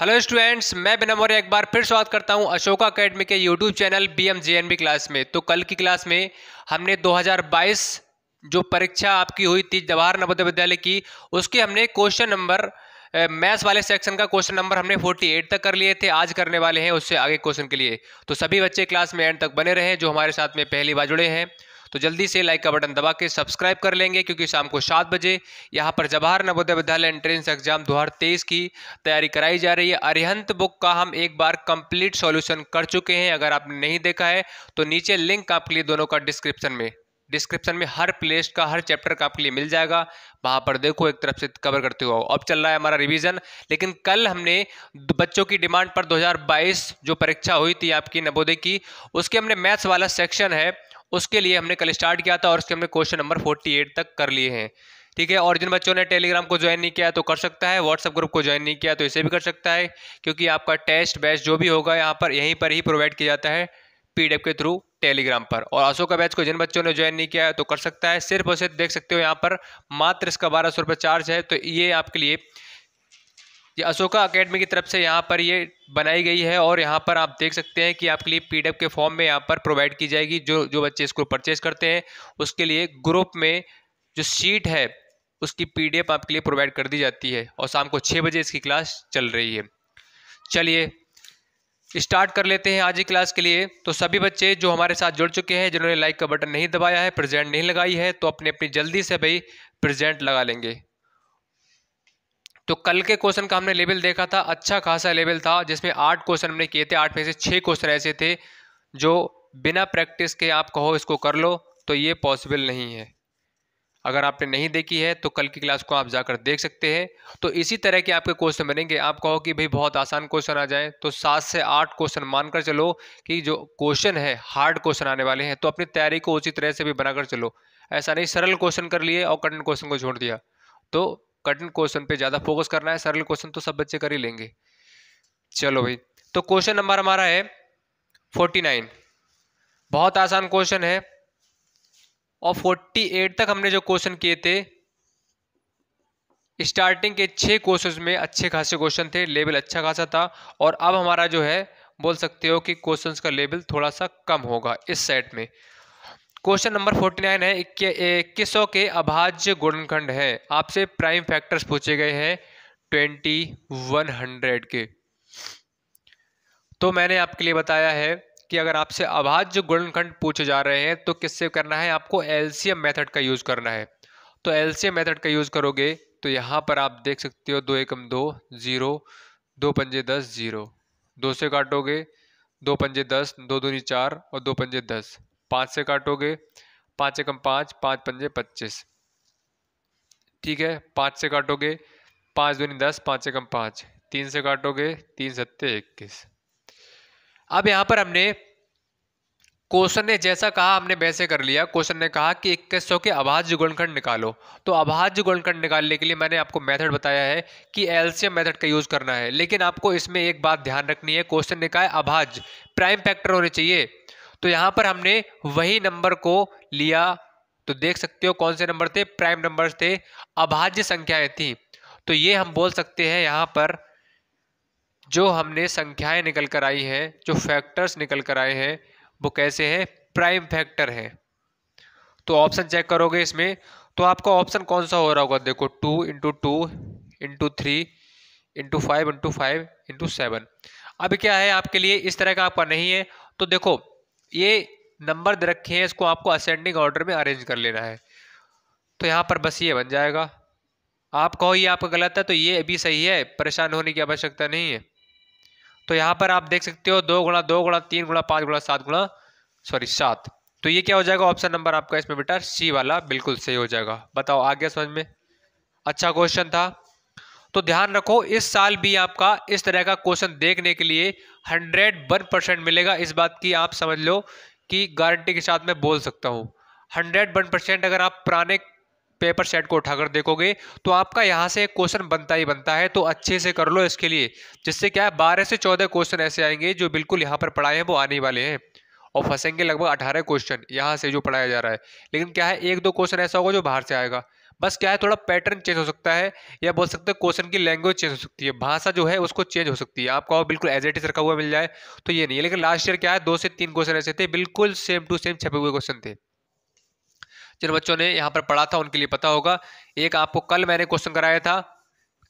hello students मैं बिना मौर्य एक बार फिर स्वागत करता हूं अशोका अकेडमी के YouTube channel B M J N B class में तो कल की क्लास में हमने 2022 जो परीक्षा आपकी हुई थी जवाहर नवोदय विद्यालय की उसके हमने क्वेश्चन नंबर मैथ्स वाले सेक्शन का क्वेश्चन नंबर हमने 48 तक कर लिए थे आज करने वाले हैं उससे आगे क्वेश्चन के लिए तो सभी बच्चे क्लास में एंड तक बने रहें जो हमारे साथ में पहली बार जुड़े हैं तो जल्दी से लाइक का बटन दबा के सब्सक्राइब कर लेंगे क्योंकि शाम को सात बजे यहाँ पर जवाहर नवोदय विद्यालय एंट्रेंस एग्जाम दो की तैयारी कराई जा रही है अरिहंत बुक का हम एक बार कंप्लीट सॉल्यूशन कर चुके हैं अगर आपने नहीं देखा है तो नीचे लिंक आपके लिए दोनों का डिस्क्रिप्शन में डिस्क्रिप्शन में हर प्लेस का हर चैप्टर का आपके लिए मिल जाएगा वहाँ पर देखो एक तरफ से कवर करते हुए अब चल रहा है हमारा रिवीजन लेकिन कल हमने बच्चों की डिमांड पर 2022 जो परीक्षा हुई थी आपकी नवोदय की उसके हमने मैथ्स वाला सेक्शन है उसके लिए हमने कल स्टार्ट किया था और उसके हमने क्वेश्चन नंबर फोर्टी तक कर लिए हैं ठीक है और जिन बच्चों ने टेलीग्राम को ज्वाइन नहीं किया तो कर सकता है व्हाट्सअप ग्रुप को ज्वाइन नहीं किया तो इसे भी कर सकता है क्योंकि आपका टेस्ट बैच जो भी होगा यहाँ पर यहीं पर ही प्रोवाइड किया जाता है पी के थ्रू टेलीग्राम पर और अशोक बैच को जिन बच्चों ने ज्वाइन नहीं किया है तो कर सकता है सिर्फ और सिर्फ देख सकते हो यहाँ पर मात्र इसका बारह सौ रुपये चार्ज है तो ये आपके लिए ये अशोका अकेडमी की तरफ से यहाँ पर ये बनाई गई है और यहाँ पर आप देख सकते हैं कि आपके लिए पी के फॉर्म में यहाँ पर प्रोवाइड की जाएगी जो जो बच्चे इसको परचेज करते हैं उसके लिए ग्रुप में जो सीट है उसकी पी आपके लिए प्रोवाइड कर दी जाती है और शाम को छः बजे इसकी क्लास चल रही है चलिए स्टार्ट कर लेते हैं आज की क्लास के लिए तो सभी बच्चे जो हमारे साथ जुड़ चुके हैं जिन्होंने लाइक का बटन नहीं दबाया है प्रेजेंट नहीं लगाई है तो अपने अपनी जल्दी से भाई प्रेजेंट लगा लेंगे तो कल के क्वेश्चन का हमने लेवल देखा था अच्छा खासा लेवल था जिसमें आठ क्वेश्चन हमने किए थे आठ में से छः क्वेश्चन ऐसे थे जो बिना प्रैक्टिस के आप कहो इसको कर लो तो ये पॉसिबल नहीं है अगर आपने नहीं देखी है तो कल की क्लास को आप जाकर देख सकते हैं तो इसी तरह के आपके क्वेश्चन बनेंगे आप कहो कि भाई बहुत आसान क्वेश्चन आ जाए तो सात से आठ क्वेश्चन मानकर चलो कि जो क्वेश्चन है हार्ड क्वेश्चन आने वाले हैं तो अपनी तैयारी को उसी तरह से भी बनाकर चलो ऐसा नहीं सरल क्वेश्चन कर लिए और कठिन क्वेश्चन को छोड़ दिया तो कठिन क्वेश्चन पे ज़्यादा फोकस करना है सरल क्वेश्चन तो सब बच्चे कर ही लेंगे चलो भाई तो क्वेश्चन नंबर हमारा है फोर्टी नाइन बहुत आसान क्वेश्चन है और फोर्टी एट तक हमने जो क्वेश्चन किए थे स्टार्टिंग के छः क्वेश्चन में अच्छे खासे क्वेश्चन थे लेवल अच्छा खासा था और अब हमारा जो है बोल सकते हो कि क्वेश्चंस का लेवल थोड़ा सा कम होगा इस सेट में क्वेश्चन नंबर फोर्टी नाइन है इक्कीसों के अभाज्य गुणखंड हैं आपसे प्राइम फैक्टर्स पूछे गए हैं ट्वेंटी वन हंड्रेड के तो मैंने आपके लिए बताया है कि अगर आपसे अभाज्य गुणखंड पूछे जा रहे हैं तो किससे करना है आपको एलसीएम मेथड का यूज़ करना है तो एलसीएम मेथड का यूज़ करोगे तो यहाँ पर आप देख सकते हो दो एकम दो ज़ीरो दो पंजे दस ज़ीरो दो से काटोगे दो पंजे दस दो दूनी चार और दो पंजे दस पाँच से काटोगे पाँच एकम पाँच पाँच पंजे पच्चीस ठीक है पाँच से काटोगे पाँच दूनी दस पाँच एकम पाँच तीन से काटोगे तीन सत्ते इक्कीस अब यहाँ पर हमने क्वेश्चन ने जैसा कहा हमने वैसे कर लिया क्वेश्चन ने कहा कि इक्कीस सौ के अभाज्य गुणखंड निकालो तो अभाज्य गुणखंड निकालने के लिए मैंने आपको मेथड बताया है कि एल्सियम मेथड का यूज़ करना है लेकिन आपको इसमें एक बात ध्यान रखनी है क्वेश्चन ने कहा है अभाज्य प्राइम फैक्टर होने चाहिए तो यहाँ पर हमने वही नंबर को लिया तो देख सकते हो कौन से नंबर थे प्राइम नंबर थे अभाज्य संख्याएं थी तो ये हम बोल सकते हैं यहाँ पर जो हमने संख्याएं निकल कर आई हैं जो फैक्टर्स निकल कर आए हैं वो कैसे हैं प्राइम फैक्टर हैं तो ऑप्शन चेक करोगे इसमें तो आपका ऑप्शन कौन सा हो रहा होगा देखो two into two into three into five into five into seven अब क्या है आपके लिए इस तरह का आपका नहीं है तो देखो ये नंबर दे रखे हैं इसको आपको असेंडिंग ऑर्डर में अरेंज कर लेना है तो यहाँ पर बस ये बन जाएगा आप कहो ये आपका गलत है तो ये अभी सही है परेशान होने की आवश्यकता नहीं है तो यहाँ पर आप देख सकते हो दो गुणा दो गुणा तीन गुणा पाँच गुणा सात गुणा सॉरी सात तो ये क्या हो जाएगा ऑप्शन नंबर आपका इसमें बेटा सी वाला बिल्कुल सही हो जाएगा बताओ आगे समझ में अच्छा क्वेश्चन था तो ध्यान रखो इस साल भी आपका इस तरह का क्वेश्चन देखने के लिए हंड्रेड वन परसेंट मिलेगा इस बात की आप समझ लो कि गारंटी के साथ मैं बोल सकता हूँ हंड्रेड वन परसेंट अगर आप पुराने पेपर सेट को उठाकर देखोगे तो आपका यहाँ से एक क्वेश्चन बनता ही बनता है तो अच्छे से कर लो इसके लिए जिससे क्या है बारह से चौदह क्वेश्चन ऐसे आएंगे जो बिल्कुल यहाँ पर पढ़ाए हैं वो आने वाले हैं और फंसेंगे लगभग अठारह क्वेश्चन यहाँ से जो पढ़ाया जा रहा है लेकिन क्या है एक दो क्वेश्चन ऐसा होगा जो बाहर से आएगा बस क्या है थोड़ा पैटर्न चेंज हो सकता है या बोल सकते हैं क्वेश्चन की लैंग्वेज चेंज हो सकती है भाषा जो है उसको चेंज हो सकती है आपको बिल्कुल एज एट इज रखा हुआ मिल जाए तो ये नहीं है लेकिन लास्ट ईयर क्या है दो से तीन क्वेश्चन ऐसे थे बिल्कुल सेम टू सेम छपे हुए क्वेश्चन थे जिन बच्चों ने यहाँ पर पढ़ा था उनके लिए पता होगा एक आपको कल मैंने क्वेश्चन कराया था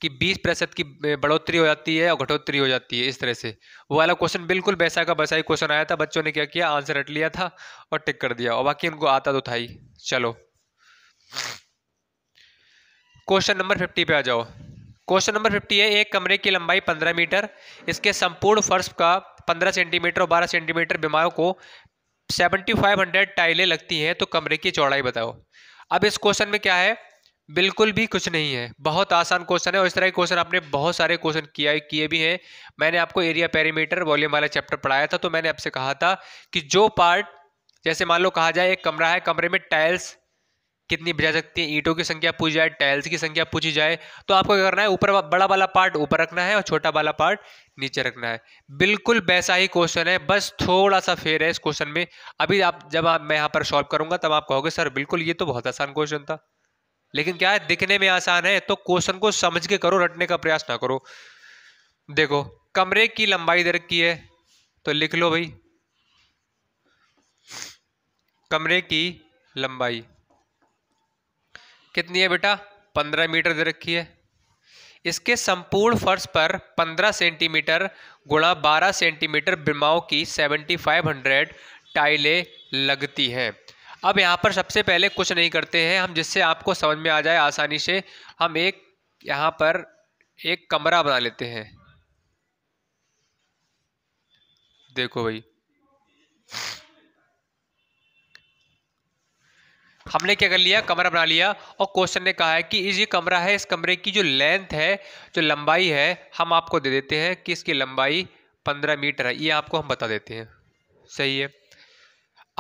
कि 20 प्रतिशत की बढ़ोतरी हो जाती है और घटोतरी हो जाती है इस तरह से वो वाला क्वेश्चन बिल्कुल वैसा का वैसा ही क्वेश्चन आया था बच्चों ने क्या किया आंसर रट लिया था और टिक कर दिया और बाकी उनको आता तो था ही चलो क्वेश्चन नंबर फिफ्टी पे आ जाओ क्वेश्चन नंबर फिफ्टी है एक कमरे की लंबाई पंद्रह मीटर इसके संपूर्ण फर्श का पंद्रह सेंटीमीटर और बारह सेंटीमीटर बीमारों को सेवेंटी फाइव हंड्रेड टाइलें लगती हैं तो कमरे की चौड़ाई बताओ अब इस क्वेश्चन में क्या है बिल्कुल भी कुछ नहीं है बहुत आसान क्वेश्चन है और इस तरह के क्वेश्चन आपने बहुत सारे क्वेश्चन किया किए भी हैं मैंने आपको एरिया पेरीमीटर वॉल्यूम वाला चैप्टर पढ़ाया था तो मैंने आपसे कहा था कि जो पार्ट जैसे मान लो कहा जाए एक कमरा है कमरे में टाइल्स कितनी बजा सकती है ईंटों की संख्या पूछी जाए टाइल्स की संख्या पूछी जाए तो आपको क्या करना है ऊपर बड़ा वाला पार्ट ऊपर रखना है और छोटा वाला पार्ट नीचे रखना है बिल्कुल वैसा ही क्वेश्चन है बस थोड़ा सा फेर है इस क्वेश्चन में अभी आप जब आप मैं यहाँ पर सॉल्व करूंगा तब आप कहोगे सर बिल्कुल ये तो बहुत आसान क्वेश्चन था लेकिन क्या है दिखने में आसान है तो क्वेश्चन को समझ के करो रटने का प्रयास ना करो देखो कमरे की लंबाई दर की है तो लिख लो भाई कमरे की लंबाई कितनी है बेटा पंद्रह मीटर दे रखी है इसके संपूर्ण फर्श पर पंद्रह सेंटीमीटर गुणा बारह सेंटीमीटर बिमाओं की सेवेंटी फाइव हंड्रेड टाइलें लगती हैं अब यहाँ पर सबसे पहले कुछ नहीं करते हैं हम जिससे आपको समझ में आ जाए आसानी से हम एक यहाँ पर एक कमरा बना लेते हैं देखो भाई हमने क्या कर लिया कमरा बना लिया और क्वेश्चन ने कहा है कि इस ये कमरा है इस कमरे की जो लेंथ है जो लंबाई है हम आपको दे देते हैं कि इसकी लंबाई पंद्रह मीटर है ये आपको हम बता देते हैं सही है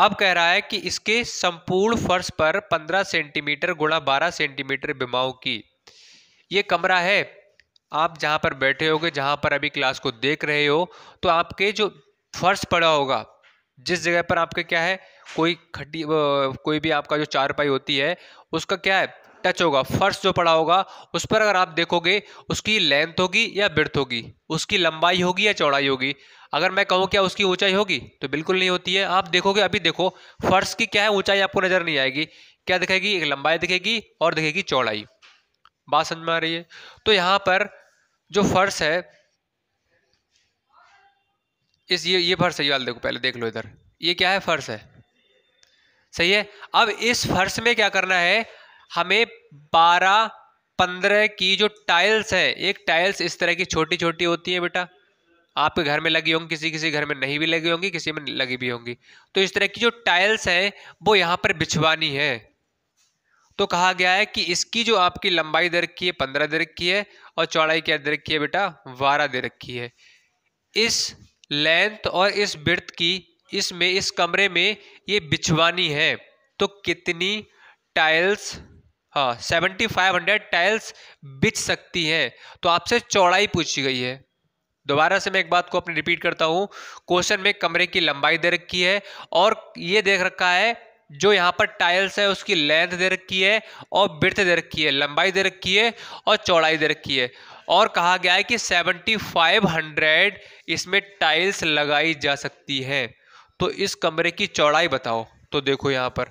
अब कह रहा है कि इसके संपूर्ण फर्श पर पंद्रह सेंटीमीटर गुणा बारह सेंटीमीटर बीमाओं की ये कमरा है आप जहाँ पर बैठे होगे जहाँ पर अभी क्लास को देख रहे हो तो आपके जो फर्श पड़ा होगा जिस जगह पर आपके क्या है कोई खड्डी कोई भी आपका जो चारपाई होती है उसका क्या है टच होगा फर्श जो पड़ा होगा उस पर अगर आप देखोगे उसकी लेंथ होगी या ब्रथ होगी उसकी लंबाई होगी या चौड़ाई होगी अगर मैं कहूँ क्या उसकी ऊंचाई होगी तो बिल्कुल नहीं होती है आप देखोगे अभी देखो फर्श की क्या है ऊंचाई आपको नज़र नहीं आएगी क्या दिखेगी एक लंबाई दिखेगी और दिखेगी चौड़ाई बात समझ में आ रही है तो यहाँ पर जो फर्श है इस ये ये फर्श है ये देखो पहले देख लो इधर ये क्या है फर्श है सही है अब इस फर्श में क्या करना है हमें बारह पंद्रह की जो टाइल्स है एक टाइल्स इस तरह की छोटी छोटी होती है बेटा आपके घर में लगी होंगी किसी किसी घर में नहीं भी लगी होंगी किसी में लगी भी होंगी तो इस तरह की जो टाइल्स है वो यहाँ पर बिछवानी है तो कहा गया है कि इसकी जो आपकी लंबाई दे रखी है पंद्रह दे रखी है और चौड़ाई क्या दे रखी है बेटा बारह दे रखी है इस लेंथ और इस ब्रथ की इसमें इस कमरे में ये बिछवानी है तो कितनी टाइल्स हाँ सेवेंटी फाइव हंड्रेड टाइल्स बिछ सकती हैं तो आपसे चौड़ाई पूछी गई है दोबारा से मैं एक बात को अपनी रिपीट करता हूँ क्वेश्चन में कमरे की लंबाई दे रखी है और ये देख रखा है जो यहाँ पर टाइल्स है उसकी लेंथ दे रखी है और ब्रथ दे रखी है लंबाई दे रखी है और चौड़ाई दे रखी है और कहा गया है कि फाइव हंड्रेड इसमें टाइल्स लगाई जा सकती है तो इस कमरे की चौड़ाई बताओ तो देखो यहाँ पर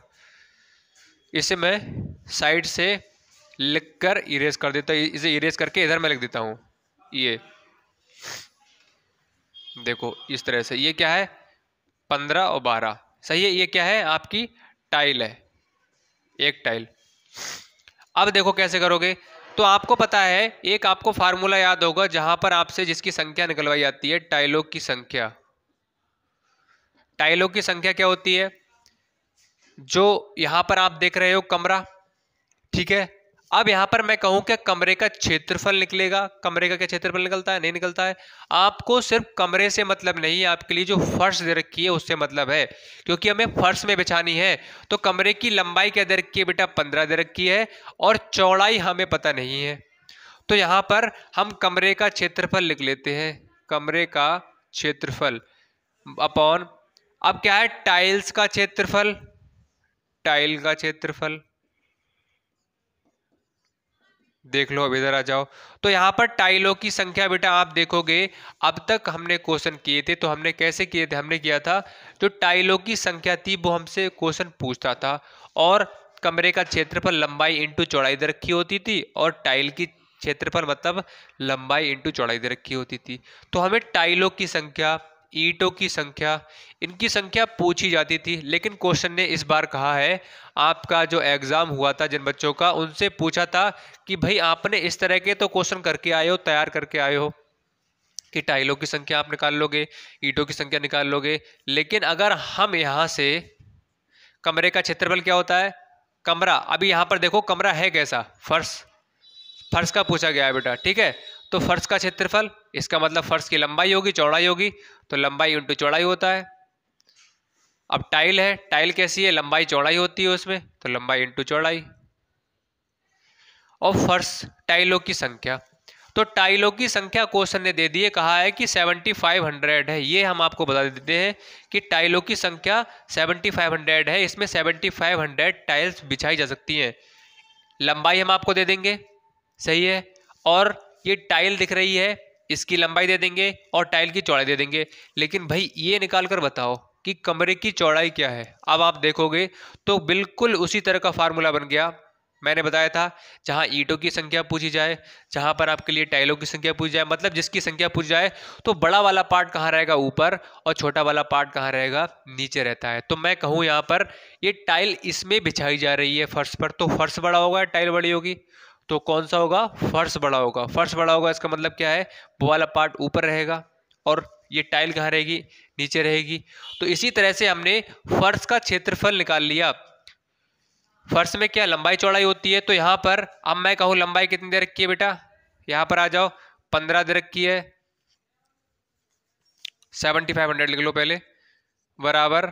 इसे मैं साइड से लिख कर इरेज कर देता इसे इरेज करके इधर मैं लिख देता हूँ ये देखो इस तरह से ये क्या है पंद्रह और बारह सही है ये क्या है आपकी टाइल है एक टाइल अब देखो कैसे करोगे तो आपको पता है एक आपको फार्मूला याद होगा जहां पर आपसे जिसकी संख्या निकलवाई जाती है टाइलों की संख्या टाइलों की संख्या क्या होती है जो यहाँ पर आप देख रहे हो कमरा ठीक है अब यहाँ पर मैं कहूँ कि कमरे का क्षेत्रफल निकलेगा कमरे का क्या क्षेत्रफल निकलता है नहीं निकलता है आपको सिर्फ कमरे से मतलब नहीं है आपके लिए जो फर्श दे रखी है उससे मतलब है क्योंकि हमें फर्श में बिछानी है तो कमरे की लंबाई क्या दे रखी है बेटा पंद्रह दे रखी है और चौड़ाई हमें पता नहीं है तो यहाँ पर हम कमरे का क्षेत्रफल लिख लेते हैं कमरे का क्षेत्रफल अपॉन अब क्या है टाइल्स का क्षेत्रफल टाइल का क्षेत्रफल देख लो अब इधर आ जाओ तो यहां पर टाइलों की संख्या बेटा आप देखोगे अब तक हमने क्वेश्चन किए थे तो हमने कैसे किए थे हमने किया था जो टाइलों की संख्या थी वो हमसे क्वेश्चन पूछता था और कमरे का क्षेत्रफल लंबाई इंटू चौड़ाई इधर रखी होती थी और टाइल की क्षेत्रफल मतलब लंबाई इंटू चौड़ाई दे रखी होती थी तो हमें टाइलों की संख्या ईंटों की संख्या इनकी संख्या पूछी जाती थी लेकिन क्वेश्चन ने इस बार कहा है आपका जो एग्ज़ाम हुआ था जिन बच्चों का उनसे पूछा था कि भाई आपने इस तरह के तो क्वेश्चन करके आए हो तैयार करके आए हो कि टाइलों की संख्या आप निकाल लोगे ईंटों की संख्या निकाल लोगे लेकिन अगर हम यहाँ से कमरे का क्षेत्रफल क्या होता है कमरा अभी यहाँ पर देखो कमरा है कैसा फर्श फर्श का पूछा गया है बेटा ठीक है तो फर्श का क्षेत्रफल इसका मतलब फर्श की लंबाई होगी चौड़ाई होगी तो लंबाई इंटू चौड़ाई होता है अब टाइल है टाइल कैसी है लंबाई चौड़ाई होती है उसमें तो लंबाई इंटू चौड़ाई और फर्श टाइलों की संख्या तो टाइलों की संख्या क्वेश्चन ने दे दी है कहा है कि 7500 है ये हम आपको बता देते हैं कि टाइलों की संख्या 7500 है इसमें 7500 टाइल्स बिछाई जा सकती हैं लंबाई हम आपको दे देंगे सही है और ये टाइल दिख रही है इसकी लंबाई दे देंगे और टाइल की चौड़ाई दे देंगे लेकिन भाई ये निकाल कर बताओ कि कमरे की चौड़ाई क्या है अब आप देखोगे तो बिल्कुल उसी तरह का फार्मूला बन गया मैंने बताया था जहाँ ईंटों की संख्या पूछी जाए जहाँ पर आपके लिए टाइलों की संख्या पूछी जाए मतलब जिसकी संख्या पूछी जाए तो बड़ा वाला पार्ट कहाँ रहेगा ऊपर और छोटा वाला पार्ट कहाँ रहेगा नीचे रहता है तो मैं कहूँ यहाँ पर ये टाइल इसमें बिछाई जा रही है फर्श पर तो फर्श बड़ा होगा टाइल बड़ी होगी तो कौन सा होगा फर्श बड़ा होगा फर्श बड़ा होगा इसका मतलब क्या है वो वाला पार्ट ऊपर रहेगा और ये टाइल कहाँ रहेगी नीचे रहेगी तो इसी तरह से हमने फर्श का क्षेत्रफल निकाल लिया फर्श में क्या लंबाई चौड़ाई होती है तो यहाँ पर अब मैं कहूँ लंबाई कितनी देर की है बेटा यहाँ पर आ जाओ पंद्रह दे की है सेवेंटी फाइव हंड्रेड लिख लो पहले बराबर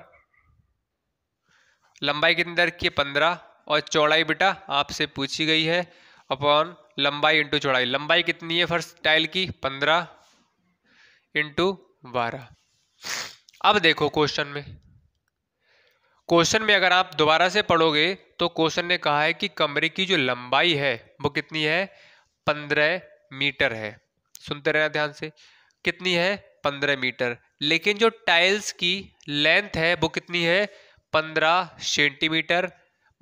लंबाई कितनी दर की है पंद्रह और चौड़ाई बेटा आपसे पूछी गई है अपॉन लंबाई इंटू चौड़ाई लंबाई कितनी है फर्स्ट टाइल की पंद्रह इंटू बारह अब देखो क्वेश्चन में क्वेश्चन में अगर आप दोबारा से पढ़ोगे तो क्वेश्चन ने कहा है कि कमरे की जो लंबाई है वो कितनी है पंद्रह मीटर है सुनते रहना ध्यान से कितनी है पंद्रह मीटर लेकिन जो टाइल्स की लेंथ है वो कितनी है पंद्रह सेंटीमीटर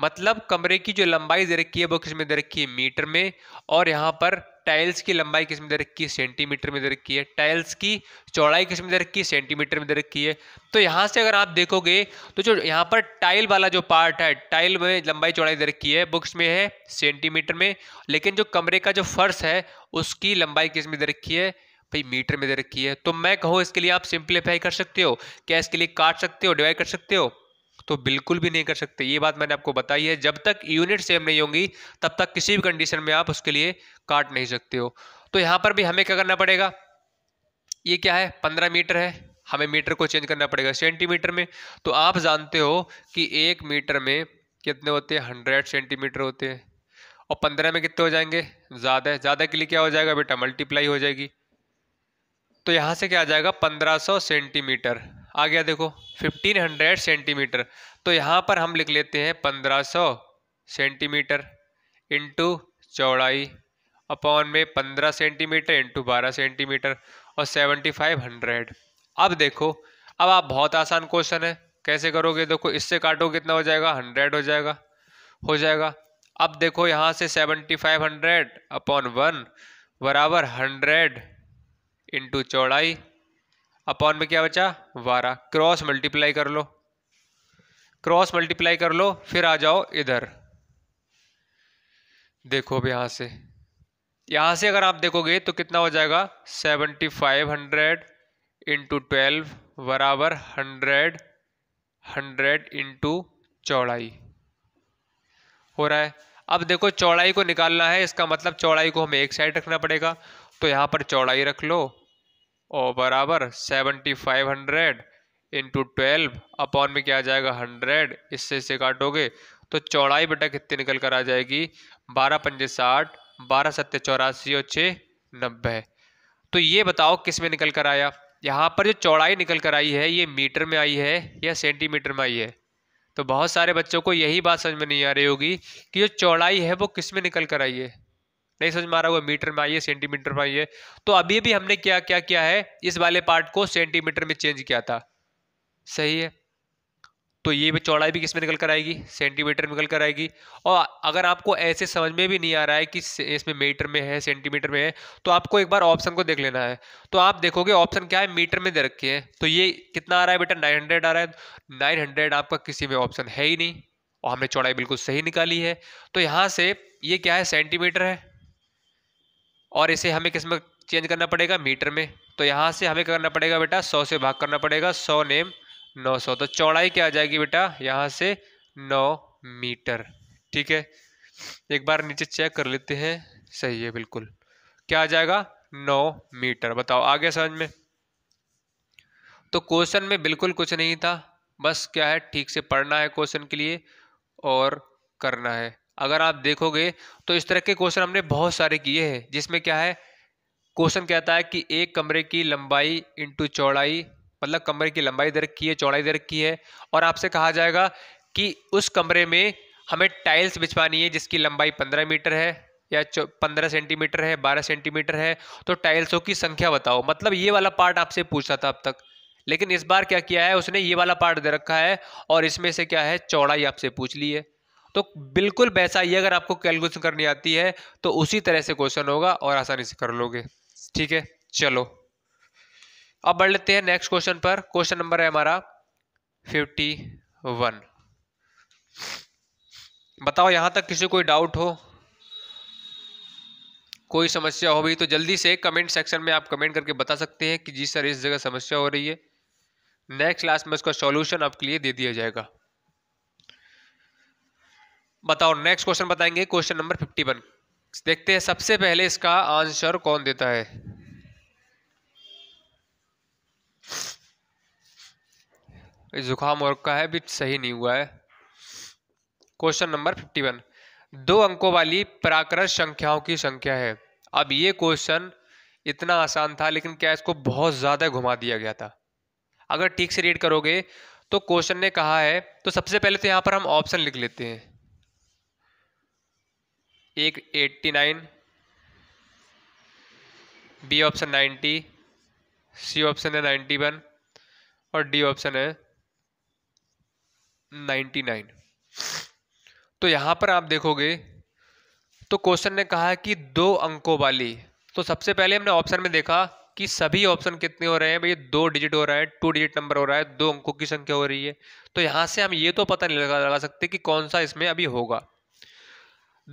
मतलब कमरे की जो लंबाई दे रखी है वो किसमें दे रखी है मीटर में और यहाँ पर टाइल्स की लंबाई किसमें दे रखी है सेंटीमीटर में दे रखी है टाइल्स की चौड़ाई किसमें दे रखी है सेंटीमीटर में दे रखी है तो यहाँ से अगर आप देखोगे तो जो यहाँ पर टाइल वाला जो पार्ट है टाइल में लंबाई चौड़ाई दे रखी है बुक्स में है सेंटीमीटर में लेकिन जो कमरे का जो फर्श है उसकी लंबाई किसमें दे रखी है भाई मीटर में दे रखी है तो मैं कहूँ इसके लिए आप सिंप्लीफाई कर सकते हो क्या इसके लिए काट सकते हो डिवाइड कर सकते हो तो बिल्कुल भी नहीं कर सकते ये बात मैंने आपको बताई है जब तक यूनिट सेम नहीं होंगी तब तक किसी भी कंडीशन में आप उसके लिए काट नहीं सकते हो तो यहाँ पर भी हमें क्या करना पड़ेगा ये क्या है पंद्रह मीटर है हमें मीटर को चेंज करना पड़ेगा सेंटीमीटर में तो आप जानते हो कि एक मीटर में कितने होते हैं हंड्रेड सेंटीमीटर होते हैं और पंद्रह में कितने हो जाएंगे ज़्यादा ज़्यादा के लिए क्या हो जाएगा बेटा मल्टीप्लाई हो जाएगी तो यहाँ से क्या आ जाएगा पंद्रह सौ सेंटीमीटर आ गया देखो 1500 सेंटीमीटर तो यहाँ पर हम लिख लेते हैं 1500 सेंटीमीटर इंटू चौड़ाई अपॉन में 15 सेंटीमीटर इंटू बारह सेंटीमीटर और 7500 अब देखो अब आप बहुत आसान क्वेश्चन है कैसे करोगे देखो इससे काटो कितना हो जाएगा 100 हो जाएगा हो जाएगा अब देखो यहाँ से 7500 अपॉन वन बराबर हंड्रेड इंटू चौड़ाई अपॉन में क्या बचा बारह क्रॉस मल्टीप्लाई कर लो क्रॉस मल्टीप्लाई कर लो फिर आ जाओ इधर देखो अब यहां से यहां से अगर आप देखोगे तो कितना हो जाएगा seventy five hundred into twelve बराबर हंड्रेड हंड्रेड इंटू चौड़ाई हो रहा है अब देखो चौड़ाई को निकालना है इसका मतलब चौड़ाई को हमें एक साइड रखना पड़ेगा तो यहां पर चौड़ाई रख लो और बराबर seventy five hundred into twelve upon में क्या आ जाएगा हंड्रेड इससे इसे काटोगे तो चौड़ाई बेटा कितनी निकल कर आ जाएगी बारह पंजे साठ बारह सत्य चौरासी और छः नब्बे तो ये बताओ किस में निकल कर आया यहाँ पर जो चौड़ाई निकल कर आई है ये मीटर में आई है या सेंटीमीटर में आई है तो बहुत सारे बच्चों को यही बात समझ में नहीं आ रही होगी कि जो चौड़ाई है वो किस में निकल कर आई है नहीं समझ में आ रहा होगा मीटर में आइए सेंटीमीटर में आइए तो अभी भी हमने क्या क्या किया है इस वाले पार्ट को सेंटीमीटर में चेंज किया था सही है तो ये भी चौड़ाई भी किस में निकल कर आएगी सेंटीमीटर में निकल कर आएगी और अगर आपको ऐसे समझ में भी नहीं आ रहा है कि इसमें मीटर में है सेंटीमीटर में है तो आपको एक बार ऑप्शन को देख लेना है तो आप देखोगे ऑप्शन क्या है मीटर में दे रखे हैं तो ये कितना आ रहा है बेटा 900 आ रहा है हंड्रेड आपका किसी में ऑप्शन है ही नहीं और हमने चौड़ाई बिल्कुल सही निकाली है तो यहाँ से ये क्या है सेंटीमीटर है और इसे हमें किस में चेंज करना पड़ेगा मीटर में तो यहाँ से हमें क्या करना पड़ेगा बेटा सौ से भाग करना पड़ेगा सौ नेम नौ सौ तो चौड़ाई क्या आ जाएगी बेटा यहाँ से नौ मीटर ठीक है एक बार नीचे चेक कर लेते हैं सही है बिल्कुल क्या आ जाएगा नौ मीटर बताओ आगे समझ में तो क्वेश्चन में बिल्कुल कुछ नहीं था बस क्या है ठीक से पढ़ना है क्वेश्चन के लिए और करना है अगर आप देखोगे तो इस तरह के क्वेश्चन हमने बहुत सारे किए हैं जिसमें क्या है क्वेश्चन कहता है कि एक कमरे की लंबाई इंटू चौड़ाई मतलब कमरे की लंबाई दर की है चौड़ाई दर की है और आपसे कहा जाएगा कि उस कमरे में हमें टाइल्स बिछवानी है जिसकी लंबाई पंद्रह मीटर है या पंद्रह सेंटीमीटर है बारह सेंटीमीटर है तो टाइल्सों की संख्या बताओ मतलब ये वाला पार्ट आपसे पूछा था अब तक लेकिन इस बार क्या किया है उसने ये वाला पार्ट दे रखा है और इसमें से क्या है चौड़ाई आपसे पूछ ली है तो बिल्कुल वैसा ही अगर आपको कैलकुलेशन करनी आती है तो उसी तरह से क्वेश्चन होगा और आसानी से कर लोगे ठीक है चलो अब बढ़ लेते हैं नेक्स्ट क्वेश्चन पर क्वेश्चन नंबर है हमारा फिफ्टी वन बताओ यहां तक किसी कोई डाउट हो कोई समस्या हो भी तो जल्दी से कमेंट सेक्शन में आप कमेंट करके बता सकते हैं कि जी सर इस जगह समस्या हो रही है नेक्स्ट क्लास में उसका सॉल्यूशन आपके लिए दे दिया जाएगा बताओ नेक्स्ट क्वेश्चन बताएंगे क्वेश्चन नंबर फिफ्टी वन देखते हैं सबसे पहले इसका आंसर कौन देता है जुकाम और का है भी सही नहीं हुआ है क्वेश्चन नंबर फिफ्टी वन दो अंकों वाली प्राकृत संख्याओं की संख्या है अब ये क्वेश्चन इतना आसान था लेकिन क्या इसको बहुत ज़्यादा घुमा दिया गया था अगर ठीक से रीड करोगे तो क्वेश्चन ने कहा है तो सबसे पहले तो यहाँ पर हम ऑप्शन लिख लेते हैं एक eighty nine B option ninety C option है नाइन्टी वन और डी ऑप्शन है नाइन्टी नाइन तो यहाँ पर आप देखोगे तो क्वेश्चन ने कहा कि दो अंकों वाली तो सबसे पहले हमने ऑप्शन में देखा कि सभी ऑप्शन कितने हो रहे हैं भैया दो डिजिट हो रहा है टू डिजिट नंबर हो रहा है दो अंकों की संख्या हो रही है तो यहाँ से हम ये तो पता नहीं लगा लगा सकते कि कौन सा इसमें अभी होगा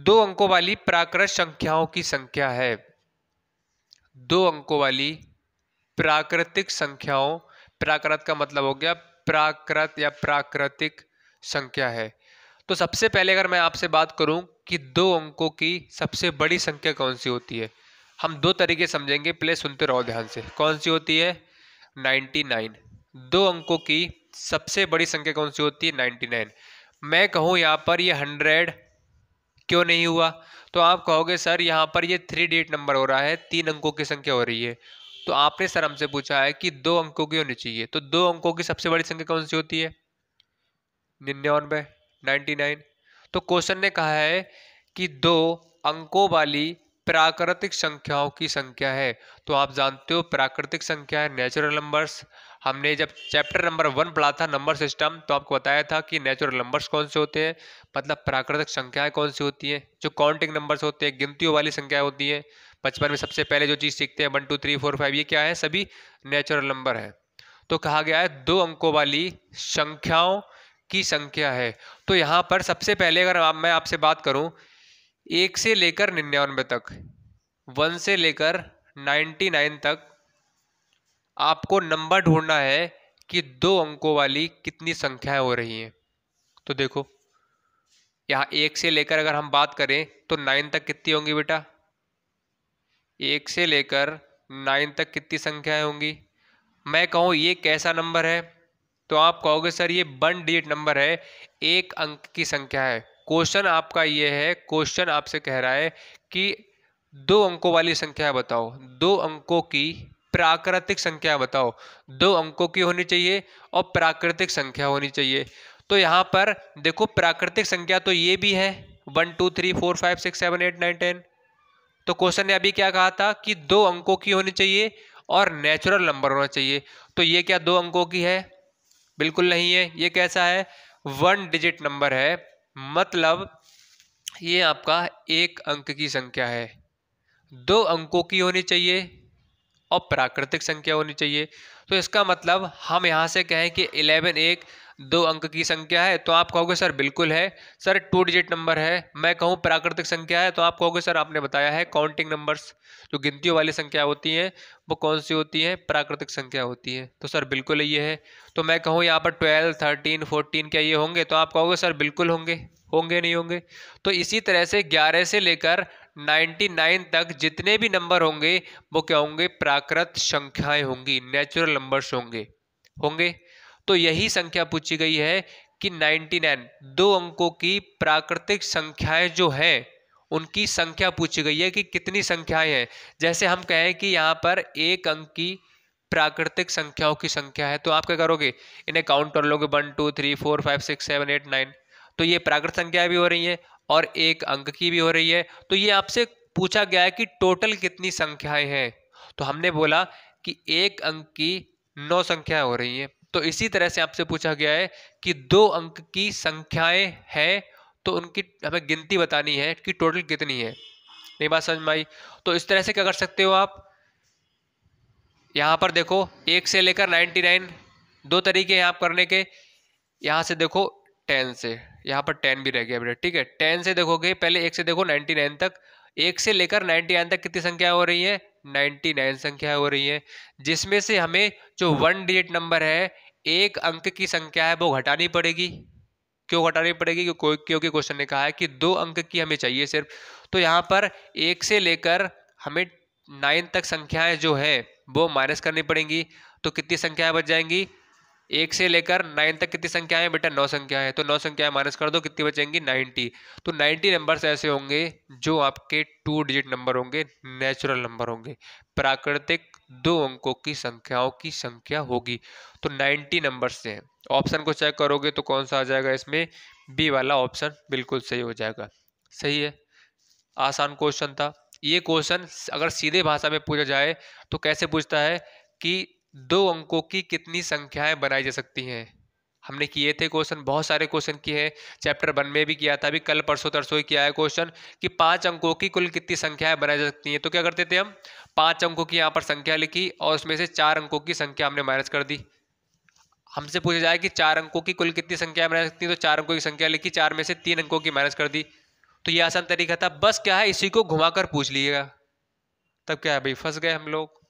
दो अंकों वाली प्राकृत संख्याओं की संख्या है दो अंकों वाली प्राकृतिक संख्याओं प्राकृत का मतलब हो गया प्राकृत या प्राकृतिक संख्या है तो सबसे पहले अगर मैं आपसे बात करूं कि दो अंकों की सबसे बड़ी संख्या कौन सी होती है हम दो तरीके समझेंगे प्ले सुनते रहो ध्यान से कौन सी होती है 99 दो अंकों की सबसे बड़ी संख्या कौन सी होती है 99 मैं कहूं यहां पर ये 100 क्यों नहीं हुआ तो आप कहोगे सर यहाँ पर ये थ्री डेट नंबर हो रहा है तीन अंकों की संख्या हो रही है तो आपने सर हमसे पूछा है कि दो अंकों की होनी चाहिए तो दो अंकों की सबसे बड़ी संख्या कौन सी होती है निन्यानवे नाइन्टी नाइन तो क्वेश्चन ने कहा है कि दो अंकों वाली प्राकृतिक संख्याओं की संख्या है तो आप जानते हो प्राकृतिक संख्या है नेचुरल नंबर्स हमने जब चैप्टर नंबर वन पढ़ा था नंबर सिस्टम तो आपको बताया था कि नेचुरल नंबर्स कौन से होते हैं मतलब प्राकृतिक संख्याएं कौन सी होती हैं जो काउंटिंग नंबर्स होते हैं गिनतियों वाली संख्याएं होती हैं बचपन में सबसे पहले जो चीज़ सीखते हैं one two three four five ये क्या है सभी नेचुरल नंबर है तो कहा गया है दो अंकों वाली संख्याओं की संख्या है तो यहाँ पर सबसे पहले अगर आप मैं आपसे बात करूँ एक से लेकर निन्यानवे तक वन से लेकर नाइन्टी नाइन तक आपको नंबर ढूंढना है कि दो अंकों वाली कितनी संख्याएं हो रही हैं तो देखो यहाँ एक से लेकर अगर हम बात करें तो नाइन तक कितनी होंगी बेटा एक से लेकर नाइन तक कितनी संख्याएं होंगी मैं कहूँ ये कैसा नंबर है तो आप कहोगे सर ये वन डिजिट नंबर है एक अंक की संख्या है क्वेश्चन आपका ये है क्वेश्चन आपसे कह रहा है कि दो अंकों वाली संख्या बताओ दो अंकों की प्राकृतिक संख्या बताओ दो अंकों की होनी चाहिए और प्राकृतिक संख्या होनी चाहिए तो यहाँ पर देखो प्राकृतिक संख्या तो ये भी है one two three four five six seven eight nine ten तो क्वेश्चन ने अभी क्या कहा था कि दो अंकों की होनी चाहिए और नेचुरल नंबर होना चाहिए तो ये क्या दो अंकों की है बिल्कुल नहीं है ये कैसा है वन डिजिट नंबर है मतलब ये आपका एक अंक की संख्या है दो अंकों की होनी चाहिए और प्राकृतिक संख्या होनी चाहिए तो इसका मतलब हम यहाँ से कहें कि इलेवन एक दो अंक की संख्या है तो आप कहोगे सर बिल्कुल है सर टू डिजिट नंबर है मैं कहूँ प्राकृतिक संख्या है तो आप कहोगे सर आपने बताया है काउंटिंग नंबर्स जो गिनतियों वाली संख्या होती हैं वो कौन सी होती हैं प्राकृतिक संख्या होती है तो सर बिल्कुल ये है तो मैं कहूँ यहाँ पर ट्वेल्व थर्टीन फोर्टीन क्या ये होंगे तो आप कहोगे सर बिल्कुल होंगे होंगे नहीं होंगे तो इसी तरह से ग्यारह से लेकर 99 तक जितने भी नंबर होंगे वो क्या होंगे प्राकृत संख्याएं होंगी नेचुरल नंबर्स होंगे होंगे तो यही संख्या पूछी गई है कि 99 दो अंकों की प्राकृतिक संख्याएं जो हैं उनकी संख्या पूछी गई है कि कितनी संख्याएं हैं जैसे हम कहें कि यहाँ पर एक अंक की प्राकृतिक संख्याओं की संख्या है तो आप क्या करोगे इन्हें काउंट कर लोगे one two three four five six seven eight nine तो ये प्राकृत संख्याएं भी हो रही हैं और एक अंक की भी हो रही है तो ये आपसे पूछा गया है कि टोटल कितनी संख्याएं हैं तो हमने बोला कि एक अंक की नौ संख्याएं हो रही हैं तो इसी तरह से आपसे पूछा गया है कि दो अंक की संख्याएं हैं तो उनकी हमें गिनती बतानी है कि टोटल कितनी है नहीं बात समझ में आई तो इस तरह से क्या कर सकते हो आप यहाँ पर देखो एक से लेकर नाइन्टी नाइन दो तरीके हैं आप करने के यहाँ से देखो टेन से यहाँ पर टेन भी रह गया बेटा ठीक है टेन से देखोगे पहले एक से देखो नाइन्टी नाइन तक एक से लेकर नाइन्टी नाइन तक कितनी संख्या हो रही है नाइन्टी नाइन संख्या हो रही है जिसमें से हमें जो वन डिजिट नंबर है एक अंक की संख्या है वो घटानी पड़ेगी क्यों घटानी पड़ेगी क्योंकि क्वेश्चन ने कहा है कि दो अंक की हमें चाहिए सिर्फ तो यहाँ पर एक से लेकर हमें नाइन तक संख्याएं जो है वो माइनस करनी पड़ेंगी तो कितनी संख्याएं बच जाएंगी एक से लेकर नाइन तक कितनी संख्या है बेटा नौ संख्या है तो नौ संख्या माइनस कर दो कितनी बचेंगी नाइन्टी तो नाइन्टी नंबर्स ऐसे होंगे जो आपके टू डिजिट नंबर होंगे नेचुरल नंबर होंगे प्राकृतिक दो अंकों की संख्याओं की संख्या होगी तो नाइन्टी नंबर्स से ऑप्शन को चेक करोगे तो कौन सा आ जाएगा इसमें बी वाला ऑप्शन बिल्कुल सही हो जाएगा सही है आसान क्वेश्चन था ये क्वेश्चन अगर सीधे भाषा में पूछा जाए तो कैसे पूछता है कि दो अंकों की कितनी संख्याएं बनाई जा सकती हैं हमने किए थे क्वेश्चन बहुत सारे क्वेश्चन किए हैं चैप्टर वन में भी किया था अभी कल परसों तरसों ही किया है क्वेश्चन कि पांच अंकों की कुल कितनी संख्याएं बनाई जा सकती हैं तो क्या करते थे हम पांच अंकों की यहाँ पर संख्या लिखी और उसमें से चार अंकों की संख्या हमने माइनस कर दी हमसे पूछा जाए कि चार अंकों की कुल कितनी संख्या बनाई सकती है तो चार अंकों की संख्या लिखी चार में से तीन अंकों की माइनस कर दी तो ये आसान तरीका था बस क्या है इसी को घुमा पूछ लीजिएगा तब क्या है भाई फंस गए हम लोग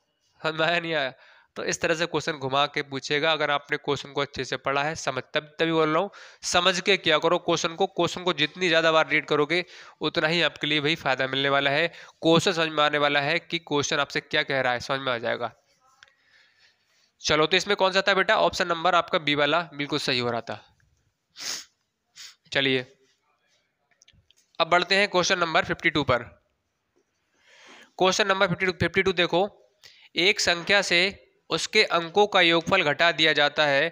समझ नहीं आया तो इस तरह से क्वेश्चन घुमा के पूछेगा अगर आपने क्वेश्चन को अच्छे से पढ़ा है समझ तब तभी बोल रहा हूँ समझ के क्या करो क्वेश्चन को क्वेश्चन को जितनी ज़्यादा बार रीड करोगे उतना ही आपके लिए भाई फायदा मिलने वाला है क्वेश्चन समझ में आने वाला है कि क्वेश्चन आपसे क्या कह रहा है समझ में आ जाएगा चलो तो इसमें कौन सा था बेटा ऑप्शन नंबर आपका बी वाला बिल्कुल सही हो रहा था चलिए अब बढ़ते हैं क्वेश्चन नंबर फिफ्टी टू पर question number fifty two fifty two देखो एक संख्या से उसके अंकों का योगफल घटा दिया जाता है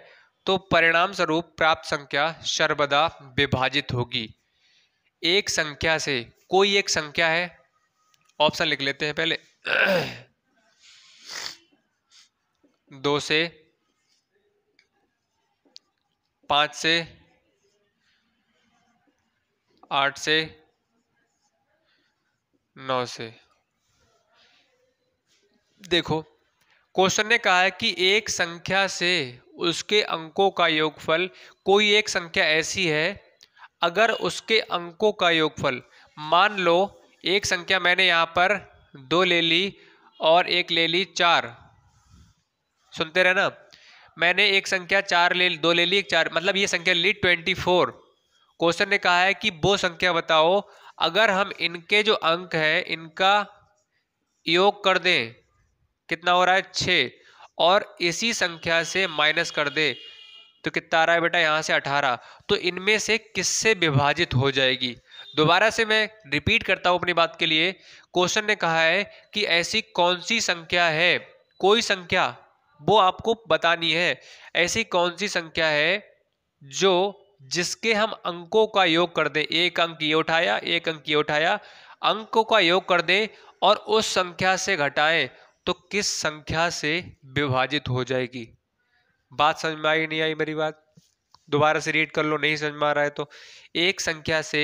तो परिणाम स्वरूप प्राप्त संख्या सर्वदा विभाजित होगी एक संख्या से कोई एक संख्या है ऑप्शन लिख लेते हैं पहले दो से पाँच से आठ से नौ से देखो क्वेश्चन ने कहा है कि एक संख्या से उसके अंकों का योगफल कोई एक संख्या ऐसी है अगर उसके अंकों का योगफल मान लो एक संख्या मैंने यहाँ पर दो ले ली और एक ले ली चार सुनते रहे ना मैंने एक संख्या चार ले दो ले ली एक चार मतलब ये संख्या ली ट्वेंटी फोर क्वेश्चन ने कहा है कि वो संख्या बताओ अगर हम इनके जो अंक है इनका योग कर दें कितना हो रहा है छः और इसी संख्या से माइनस कर दे तो कितना आ रहा है बेटा यहाँ से अठारह तो इनमें से किससे विभाजित हो जाएगी दोबारा से मैं रिपीट करता हूँ अपनी बात के लिए क्वेश्चन ने कहा है कि ऐसी कौन सी संख्या है कोई संख्या वो आपको बतानी है ऐसी कौन सी संख्या है जो जिसके हम अंकों का योग कर दें एक अंक ये उठाया एक अंक ये उठाया अंकों का योग कर दें और उस संख्या से घटाएं तो किस संख्या से विभाजित हो जाएगी बात समझ में आई नहीं आई मेरी बात दोबारा से रीड कर लो नहीं समझ में आ रहा है तो एक संख्या से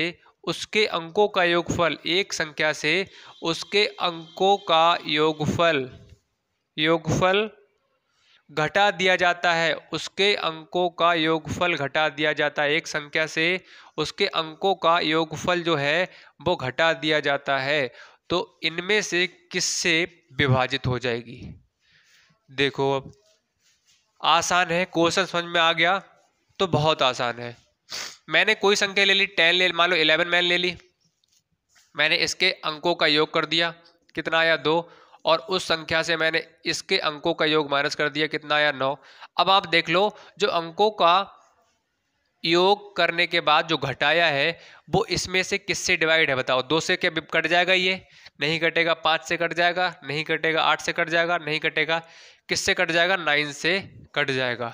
उसके अंकों का योगफल एक संख्या से उसके अंकों का योगफल योगफल घटा दिया जाता है उसके अंकों का योगफल घटा दिया जाता है एक संख्या से उसके अंकों का योगफल जो है वो घटा दिया जाता है तो इनमें से किससे विभाजित हो जाएगी देखो अब आसान है क्वेश्चन समझ में आ गया तो बहुत आसान है मैंने कोई संख्या ले ली टेन ले मान लो इलेवन मैन ले ली मैंने इसके अंकों का योग कर दिया कितना आया दो और उस संख्या से मैंने इसके अंकों का योग माइनस कर दिया कितना आया नौ अब आप देख लो जो अंकों का योग करने के बाद जो घटाया है वो इसमें से किससे डिवाइड है बताओ दो से क्या कट जाएगा ये नहीं कटेगा पाँच से कट जाएगा नहीं कटेगा आठ से कट जाएगा नहीं कटेगा किससे कट जाएगा नाइन से कट जाएगा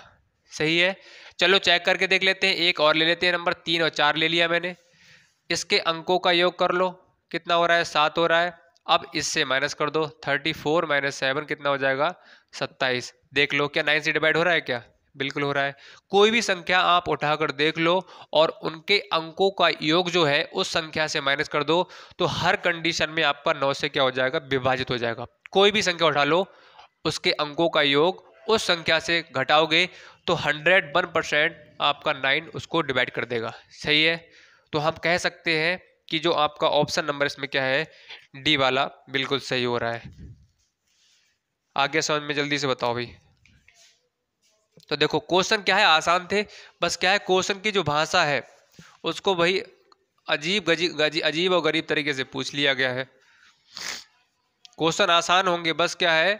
सही है चलो चेक करके देख लेते हैं एक और ले लेते हैं नंबर तीन और चार ले लिया मैंने इसके अंकों का योग कर लो कितना हो रहा है सात हो रहा है अब इससे माइनस कर दो थर्टी फोर माइनस सेवन कितना हो जाएगा सत्ताईस देख लो क्या नाइन से डिवाइड हो रहा है क्या बिल्कुल हो रहा है कोई भी संख्या आप उठाकर देख लो और उनके अंकों का योग जो है उस संख्या से माइनस कर दो तो हर कंडीशन में आपका नौ से क्या हो जाएगा विभाजित हो जाएगा कोई भी संख्या उठा लो उसके अंकों का योग उस संख्या से घटाओगे तो हंड्रेड वन परसेंट आपका नाइन उसको डिवाइड कर देगा सही है तो हम कह सकते हैं कि जो आपका ऑप्शन नंबर इसमें क्या है डी वाला बिल्कुल सही हो रहा है आगे समझ में जल्दी से बताओ भाई तो देखो क्वेश्चन क्या है आसान थे बस क्या है क्वेश्चन की जो भाषा है उसको वही अजीब गजीब अजीब और गरीब तरीके से पूछ लिया गया है क्वेश्चन आसान होंगे बस क्या है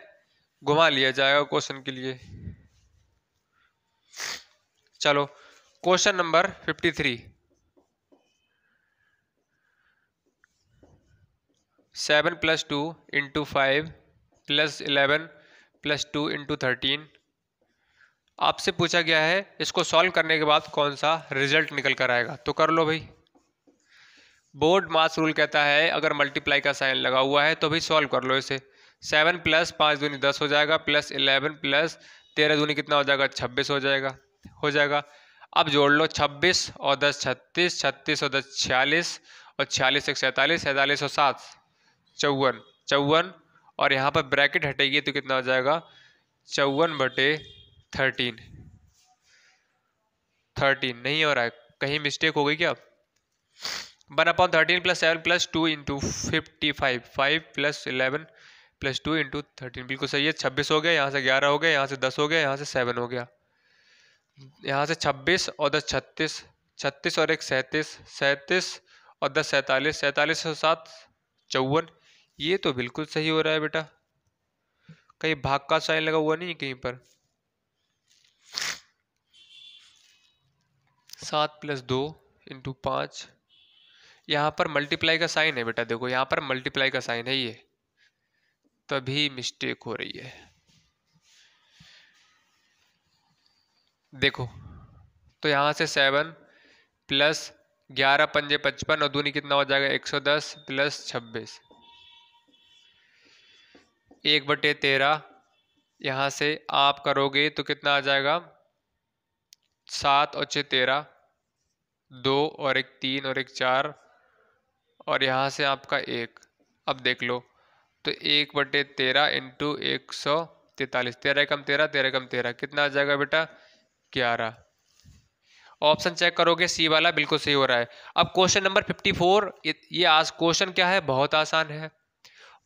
घुमा लिया जाएगा क्वेश्चन के लिए चलो question number fifty three seven plus two into five plus eleven plus two into thirteen आपसे पूछा गया है इसको सॉल्व करने के बाद कौन सा रिजल्ट निकल कर आएगा तो कर लो भाई बोर्ड मास रूल कहता है अगर मल्टीप्लाई का साइन लगा हुआ है तो भाई सॉल्व कर लो इसे सेवन प्लस पाँच दूनी दस हो जाएगा प्लस इलेवन प्लस तेरह दूनी कितना हो जाएगा छब्बीस हो जाएगा हो जाएगा अब जोड़ लो छब्बीस और दस छत्तीस छत्तीस और दस छियालीस और छियालीस एक सैंतालीस सैंतालीस और सात चौवन चौवन और यहाँ पर ब्रैकेट हटेगी तो कितना हो जाएगा चौवन बटे थर्टीन थर्टीन नहीं हो रहा है कहीं मिस्टेक हो गई क्या one upon thirteen plus seven plus two into fifty five five plus eleven plus two into thirteen बिल्कुल सही है छब्बीस हो गया यहाँ से ग्यारह हो गया यहाँ से दस हो गया यहाँ से सेवन हो गया यहाँ से छब्बीस और दस छत्तीस छत्तीस और एक सैंतीस सैंतीस और दस सैंतालीस सैंतालीस और सात चौवन ये तो बिल्कुल सही हो रहा है बेटा कहीं भाग का साइन लगा हुआ नहीं कहीं पर सात प्लस दो इंटू पाँच यहाँ पर मल्टीप्लाई का साइन है बेटा देखो यहाँ पर मल्टीप्लाई का साइन है ये तभी मिस्टेक हो रही है देखो तो यहाँ से सेवन प्लस ग्यारह पंजे पचपन और दूनी कितना हो जाएगा एक सौ दस प्लस छब्बीस एक बटे तेरह यहाँ से आप करोगे तो कितना आ जाएगा सात और छः तेरह दो और एक तीन और एक चार और यहाँ से आपका एक अब देख लो तो एक बटे तेरह इंटू एक सौ तैतालीस तेरह कम तेरह तेरह कम तेरह कितना आ जाएगा बेटा ग्यारह ऑप्शन चेक करोगे सी वाला बिल्कुल सही हो रहा है अब क्वेश्चन नंबर फिफ्टी फोर ये आज क्वेश्चन क्या है बहुत आसान है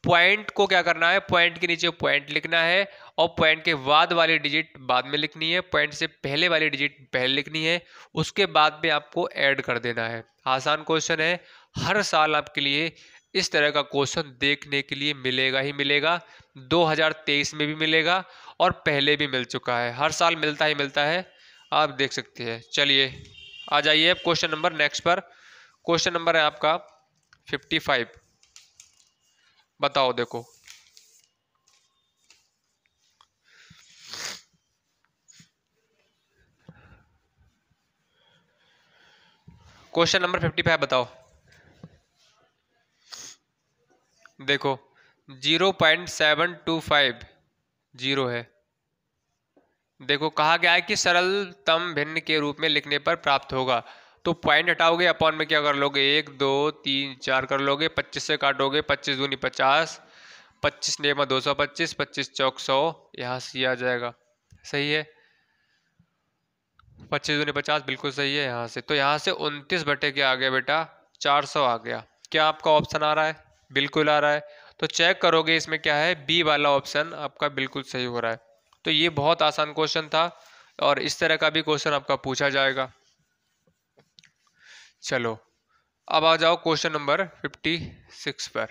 पॉइंट को क्या करना है पॉइंट के नीचे पॉइंट लिखना है और पॉइंट के बाद वाली डिजिट बाद में लिखनी है पॉइंट से पहले वाली डिजिट पहले लिखनी है उसके बाद में आपको ऐड कर देना है आसान क्वेश्चन है हर साल आपके लिए इस तरह का क्वेश्चन देखने के लिए मिलेगा ही मिलेगा 2023 में भी मिलेगा और पहले भी मिल चुका है हर साल मिलता ही मिलता है आप देख सकते हैं चलिए आ जाइए अब क्वेश्चन नंबर नेक्स्ट पर क्वेश्चन नंबर है आपका फिफ्टी बताओ देखो क्वेश्चन नंबर फिफ्टी फाइव बताओ देखो zero point seven two five zero है देखो कहा गया है कि सरलतम भिन्न के रूप में लिखने पर प्राप्त होगा तो पॉइंट हटाओगे अपॉन में क्या कर लोगे एक दो तीन चार कर लोगे पच्चीस से काटोगे पच्चीस दूनी पचास पच्चीस नेमा दो सौ पच्चीस पच्चीस चौक सौ यहाँ से आ जाएगा सही है पच्चीस दूनी पचास बिल्कुल सही है यहाँ से तो यहाँ से उनतीस बटे के आ गया बेटा चार सौ आ गया क्या आपका ऑप्शन आ रहा है बिल्कुल आ रहा है तो चेक करोगे इसमें क्या है बी वाला ऑप्शन आपका बिल्कुल सही हो रहा है तो ये बहुत आसान क्वेश्चन था और इस तरह का भी क्वेश्चन आपका पूछा जाएगा चलो अब आ जाओ क्वेश्चन नंबर फिफ्टी सिक्स पर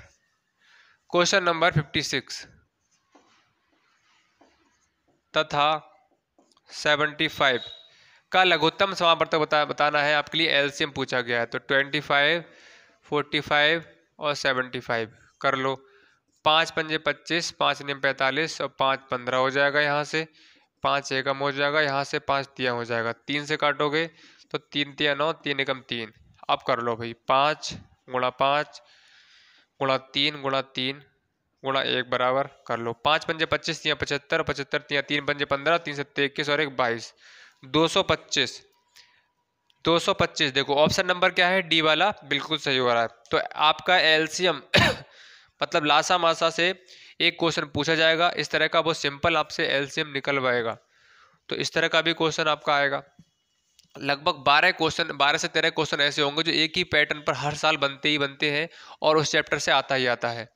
क्वेश्चन नंबर फिफ्टी सिक्स तथा सेवेंटी फाइव का लघुत्तम समापर्तक बता बताना है आपके लिए एलसीएम पूछा गया है तो ट्वेंटी फाइव फोर्टी फाइव और सेवेंटी फाइव कर लो पाँच पंजे पच्चीस पाँच नियम पैंतालीस और पाँच पंद्रह हो जाएगा यहाँ से पाँच एकम हो जाएगा यहाँ से पाँच तिया हो जाएगा तीन से काटोगे तो तीन तिया नौ तीन एकम तीन अब कर लो भाई पाँच गुणा पाँच गुणा तीन गुणा तीन गुणा एक बराबर कर लो पाँच पंजे पच्चीस तीन पचहत्तर पचहत्तर तीन तीन पंजे पंद्रह तीन सत्तर इक्कीस और एक बाईस दो सौ पच्चीस दो सौ पच्चीस देखो ऑप्शन नंबर क्या है डी वाला बिल्कुल सही हो रहा है तो आपका एलसीएम मतलब लासा मासा से एक क्वेश्चन पूछा जाएगा इस तरह का वो सिंपल आपसे एलसीएम निकलवाएगा तो इस तरह का भी क्वेश्चन आपका आएगा लगभग बारह क्वेश्चन बारह से तेरह क्वेश्चन ऐसे होंगे जो एक ही पैटर्न पर हर साल बनते ही बनते हैं और उस चैप्टर से आता ही आता है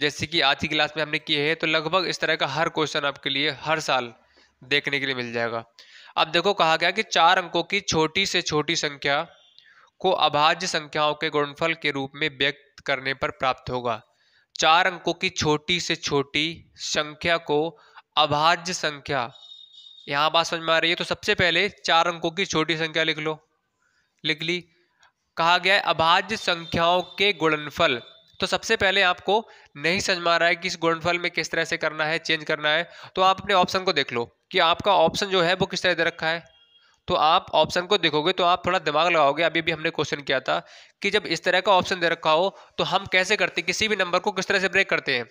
जैसे कि आज की क्लास में हमने किए हैं तो लगभग इस तरह का हर क्वेश्चन आपके लिए हर साल देखने के लिए मिल जाएगा अब देखो कहा गया कि चार अंकों की छोटी से छोटी संख्या को अभाज्य संख्याओं के गुणफल के रूप में व्यक्त करने पर प्राप्त होगा चार अंकों की छोटी से छोटी संख्या को अभाज्य संख्या यहाँ बात समझ में आ रही है तो सबसे पहले चार अंकों की छोटी संख्या लिख लो लिख ली कहा गया है अभाज्य संख्याओं के गुणनफल तो सबसे पहले आपको नहीं समझ में आ रहा है कि इस गुणनफल में किस तरह से करना है चेंज करना है तो आप अपने ऑप्शन को देख लो कि आपका ऑप्शन जो है वो किस तरह दे रखा है तो आप ऑप्शन को देखोगे तो आप थोड़ा दिमाग लगाओगे अभी भी हमने क्वेश्चन किया था कि जब इस तरह का ऑप्शन दे रखा हो तो हम कैसे करते किसी भी नंबर को किस तरह से ब्रेक करते हैं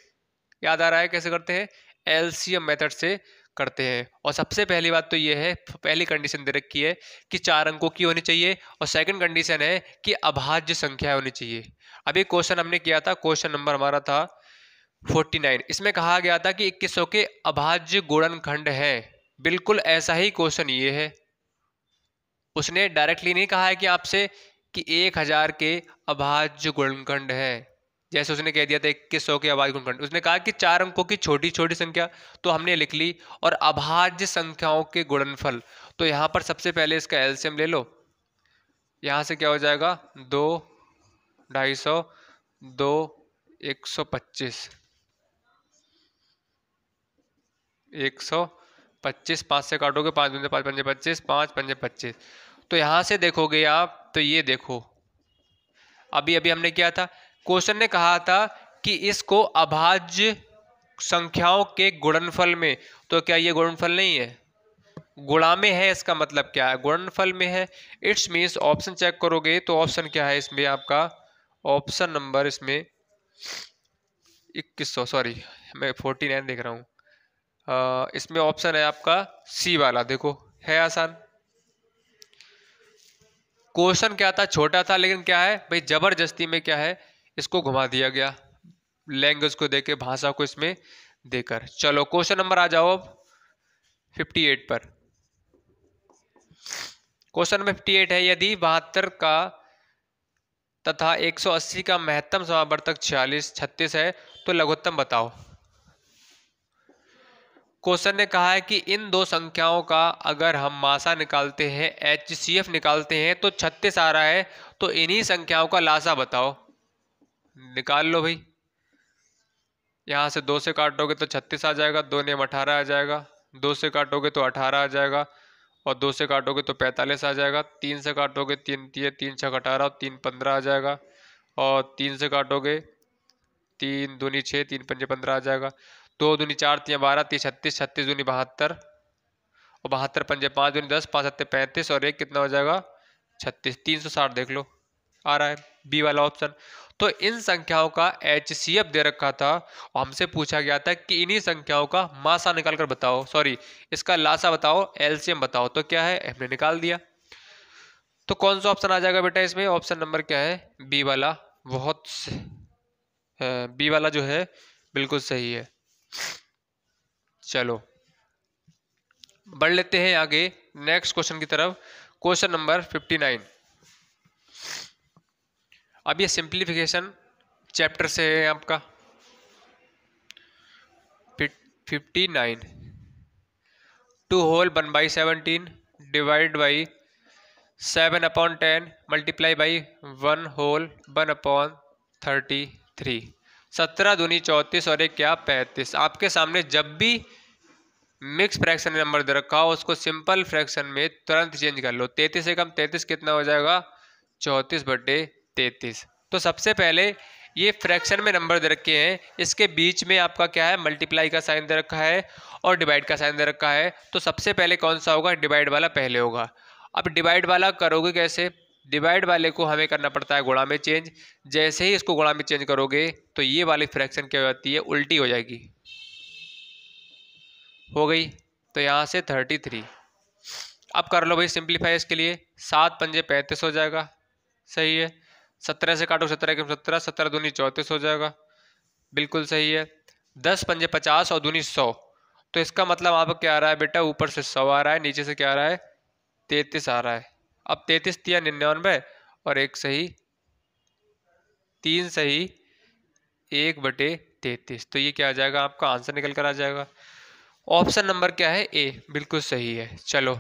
याद आ रहा है कैसे करते हैं एल मेथड से करते हैं और सबसे पहली बात तो ये है पहली कंडीशन दे रखी है कि चार अंकों की होनी चाहिए और सेकंड कंडीशन है कि अभाज्य संख्या होनी चाहिए अभी क्वेश्चन हमने किया था क्वेश्चन नंबर हमारा था 49 इसमें कहा गया था कि इक्कीस के अभाज्य गुणनखंड है बिल्कुल ऐसा ही क्वेश्चन ये है उसने डायरेक्टली नहीं कहा है कि आपसे कि एक हज़ार के अभाज्य गुणखंड हैं जैसे उसने कह दिया था इक्कीस सौ की आवाज गुणखंड उसने कहा कि चार अंकों की छोटी छोटी संख्या तो हमने लिख ली और अभाज्य संख्याओं के गुणनफल तो यहाँ पर सबसे पहले इसका एल्शियम ले लो यहाँ से क्या हो जाएगा दो ढाई सौ दो एक सौ पच्चीस एक सौ पच्चीस पाँच से काटोगे पाँच पंजे पाँच पंजे पच्चीस पाँच पंजे पच्चीस तो यहाँ से देखोगे आप तो ये देखो अभी अभी हमने किया था क्वेश्चन ने कहा था कि इसको अभाज्य संख्याओं के गुणनफल में तो क्या ये गुणनफल नहीं है गुणा में है इसका मतलब क्या है गुणनफल में है इट्स मीन्स ऑप्शन चेक करोगे तो ऑप्शन क्या है इसमें आपका ऑप्शन नंबर इसमें इक्कीस सौ सॉरी मैं फोर्टी नाइन देख रहा हूँ इसमें ऑप्शन है आपका सी वाला देखो है आसान क्वेश्चन क्या था छोटा था लेकिन क्या है भाई जबरदस्ती में क्या है इसको घुमा दिया गया लैंग्वेज को देके भाषा को इसमें देकर चलो क्वेश्चन नंबर आ जाओ अब 58 पर क्वेश्चन नंबर 58 है यदि बहत्तर का तथा 180 का महत्तम समावर्तक 46 36 है तो लघुत्तम बताओ क्वेश्चन ने कहा है कि इन दो संख्याओं का अगर हम मासा निकालते हैं एच निकालते हैं तो 36 आ रहा है तो इन्हीं संख्याओं का लासा बताओ निकाल लो भाई यहाँ से दो से काटोगे तो छत्तीस आ जाएगा दो नियम अठारह आ जाएगा दो से काटोगे तो अठारह आ जाएगा और दो से काटोगे तो पैंतालीस आ जाएगा तीन से काटोगे तीन तीन तीन छः अठारह और तीन पंद्रह आ जाएगा और तीन से काटोगे तीन दूनी छः तीन पंजे पंद्रह आ जाएगा दो दूनी चार तीन बारह तीन छत्तीस छत्तीस दूनी बहत्तर और बहत्तर पंजे पाँच दूनी दस पाँच सत्ते पैंतीस और एक कितना हो जाएगा छत्तीस तीन सौ साठ देख लो आ रहा है बी वाला ऑप्शन तो इन संख्याओं का एच दे रखा था और हमसे पूछा गया था कि इन्हीं संख्याओं का मासा निकाल कर बताओ सॉरी इसका लासा बताओ एलसीएम बताओ तो क्या है हमने निकाल दिया तो कौन सा ऑप्शन आ जाएगा बेटा इसमें ऑप्शन नंबर क्या है बी वाला बहुत बी वाला जो है बिल्कुल सही है चलो बढ़ लेते हैं आगे नेक्स्ट क्वेश्चन की तरफ क्वेश्चन नंबर फिफ्टी नाइन अब ये सिंप्लीफिकेशन चैप्टर से है आपका fifty nine two whole one by seventeen divide by seven upon ten multiply by one whole one upon thirty three सत्रह दूनी चौंतीस और एक क्या पैंतीस आपके सामने जब भी मिक्स फ्रैक्शन नंबर दे रखा हो उसको सिंपल फ्रैक्शन में तुरंत चेंज कर लो तैतीस से कम तैतीस कितना हो जाएगा चौंतीस बटे तैतीस तो सबसे पहले ये फ्रैक्शन में नंबर दे रखे हैं इसके बीच में आपका क्या है मल्टीप्लाई का साइन दे रखा है और डिवाइड का साइन दे रखा है तो सबसे पहले कौन सा होगा डिवाइड वाला पहले होगा अब डिवाइड वाला करोगे कैसे डिवाइड वाले को हमें करना पड़ता है गुणा में चेंज जैसे ही इसको गुणा में चेंज करोगे तो ये वाली फ्रैक्शन क्या हो जाती है उल्टी हो जाएगी हो गई तो यहाँ से थर्टी थ्री अब कर लो भाई सिंप्लीफाई इसके लिए सात पंजे पैंतीस हो जाएगा सही है सत्रह से काटो सत्रह के सत्रह सत्रह दूनी चौंतीस हो जाएगा बिल्कुल सही है दस पंजे पचास और दूनी सौ तो इसका मतलब आपको क्या आ रहा है बेटा ऊपर से सौ आ रहा है नीचे से क्या आ रहा है तैतीस आ रहा है अब तैतीस दिया निन्यानवे और एक सही तीन सही एक बटे तैतीस तो ये क्या आ जाएगा आपका आंसर निकल कर आ जाएगा ऑप्शन नंबर क्या है ए बिल्कुल सही है चलो